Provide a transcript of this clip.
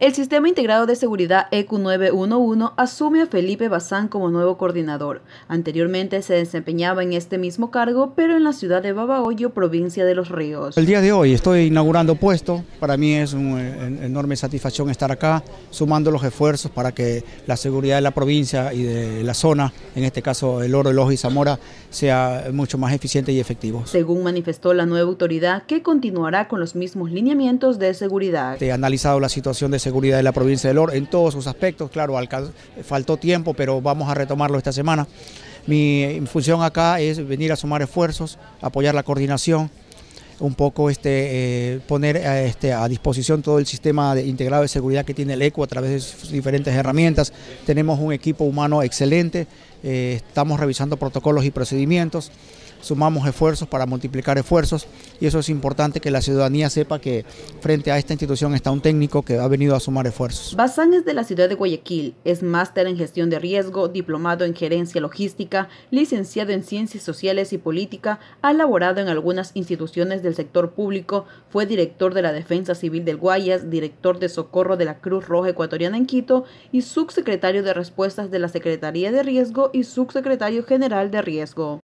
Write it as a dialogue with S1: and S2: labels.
S1: El Sistema Integrado de Seguridad EQ911 asume a Felipe Bazán como nuevo coordinador. Anteriormente se desempeñaba en este mismo cargo, pero en la ciudad de Babahoyo, provincia de Los Ríos.
S2: El día de hoy estoy inaugurando puesto. Para mí es una eh, enorme satisfacción estar acá, sumando los esfuerzos para que la seguridad de la provincia y de la zona, en este caso el Oro, el Ojo y Zamora, sea mucho más eficiente y efectivo.
S1: Según manifestó la nueva autoridad, que continuará con los mismos lineamientos de seguridad.
S2: He analizado la situación de seguridad de la provincia de Lor en todos sus aspectos. Claro, faltó tiempo, pero vamos a retomarlo esta semana. Mi función acá es venir a sumar esfuerzos, apoyar la coordinación, un poco este, eh, poner a, eh, este, a disposición todo el sistema integrado de seguridad que tiene el ECO a través de sus diferentes herramientas. Tenemos un equipo humano excelente, eh, estamos revisando protocolos y procedimientos, sumamos esfuerzos para multiplicar esfuerzos y eso es importante que la ciudadanía sepa que frente a esta institución está un técnico que ha venido a sumar esfuerzos.
S1: Bazán es de la ciudad de Guayaquil, es máster en gestión de riesgo, diplomado en gerencia logística, licenciado en ciencias sociales y política, ha laborado en algunas instituciones del sector público, fue director de la Defensa Civil del Guayas, director de socorro de la Cruz Roja Ecuatoriana en Quito y subsecretario de respuestas de la Secretaría de Riesgo y subsecretario general de Riesgo.